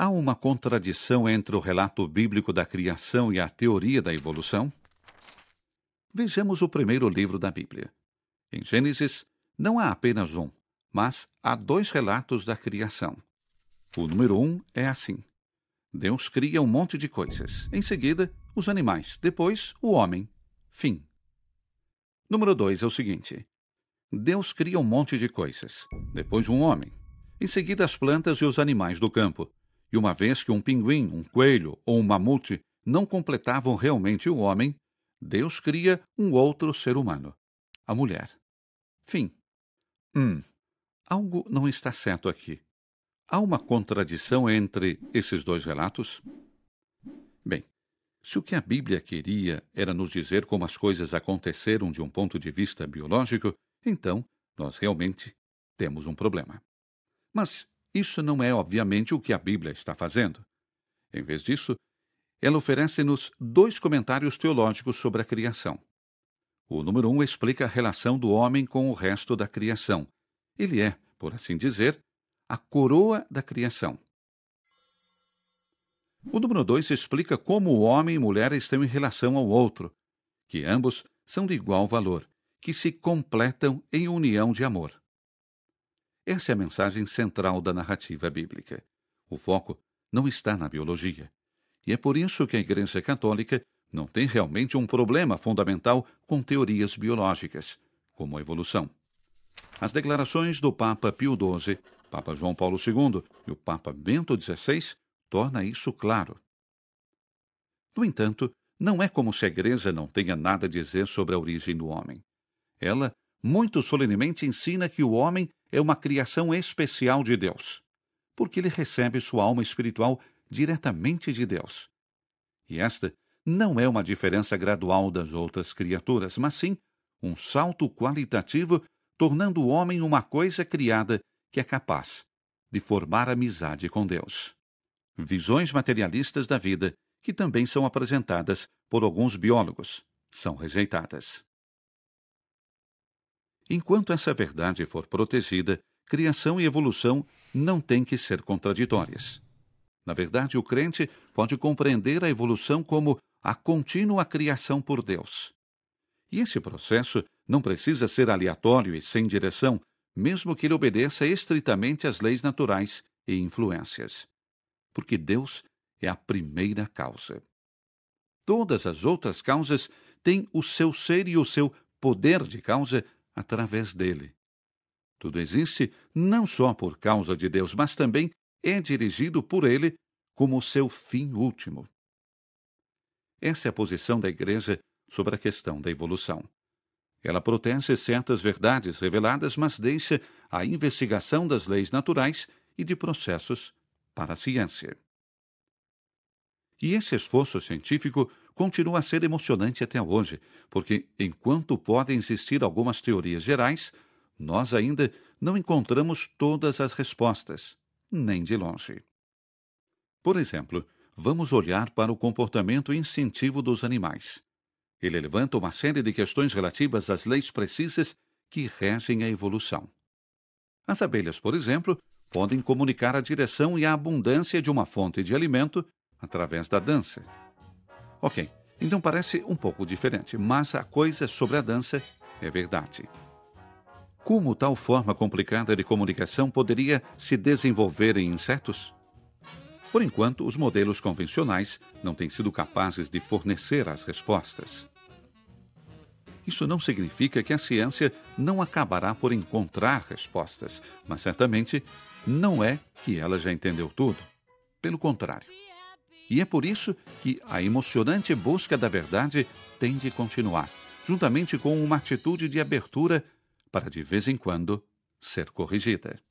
Há uma contradição entre o relato bíblico da criação e a teoria da evolução? Vejamos o primeiro livro da Bíblia. Em Gênesis, não há apenas um, mas há dois relatos da criação. O número um é assim: Deus cria um monte de coisas, em seguida, os animais, depois, o homem. Fim. Número 2 é o seguinte: Deus cria um monte de coisas, depois um homem, em seguida as plantas e os animais do campo. E uma vez que um pinguim, um coelho ou um mamute não completavam realmente o homem, Deus cria um outro ser humano, a mulher. Fim. Hum, algo não está certo aqui. Há uma contradição entre esses dois relatos? Se o que a Bíblia queria era nos dizer como as coisas aconteceram de um ponto de vista biológico, então nós realmente temos um problema. Mas isso não é, obviamente, o que a Bíblia está fazendo. Em vez disso, ela oferece-nos dois comentários teológicos sobre a criação. O número um explica a relação do homem com o resto da criação. Ele é, por assim dizer, a coroa da criação. O número 2 explica como o homem e mulher estão em relação ao outro, que ambos são de igual valor, que se completam em união de amor. Essa é a mensagem central da narrativa bíblica. O foco não está na biologia. E é por isso que a Igreja Católica não tem realmente um problema fundamental com teorias biológicas, como a evolução. As declarações do Papa Pio XII, Papa João Paulo II e o Papa Bento XVI torna isso claro. No entanto, não é como se a Igreja não tenha nada a dizer sobre a origem do homem. Ela, muito solenemente, ensina que o homem é uma criação especial de Deus, porque ele recebe sua alma espiritual diretamente de Deus. E esta não é uma diferença gradual das outras criaturas, mas sim um salto qualitativo, tornando o homem uma coisa criada que é capaz de formar amizade com Deus visões materialistas da vida, que também são apresentadas por alguns biólogos, são rejeitadas. Enquanto essa verdade for protegida, criação e evolução não têm que ser contraditórias. Na verdade, o crente pode compreender a evolução como a contínua criação por Deus. E esse processo não precisa ser aleatório e sem direção, mesmo que ele obedeça estritamente às leis naturais e influências porque Deus é a primeira causa. Todas as outras causas têm o seu ser e o seu poder de causa através dele. Tudo existe não só por causa de Deus, mas também é dirigido por ele como seu fim último. Essa é a posição da Igreja sobre a questão da evolução. Ela protege certas verdades reveladas, mas deixa a investigação das leis naturais e de processos para a ciência. E esse esforço científico continua a ser emocionante até hoje, porque enquanto podem existir algumas teorias gerais, nós ainda não encontramos todas as respostas, nem de longe. Por exemplo, vamos olhar para o comportamento instintivo dos animais. Ele levanta uma série de questões relativas às leis precisas que regem a evolução. As abelhas, por exemplo, podem comunicar a direção e a abundância de uma fonte de alimento através da dança. Ok, então parece um pouco diferente, mas a coisa sobre a dança é verdade. Como tal forma complicada de comunicação poderia se desenvolver em insetos? Por enquanto, os modelos convencionais não têm sido capazes de fornecer as respostas. Isso não significa que a ciência não acabará por encontrar respostas, mas certamente não é que ela já entendeu tudo. Pelo contrário. E é por isso que a emocionante busca da verdade tem de continuar, juntamente com uma atitude de abertura para de vez em quando ser corrigida.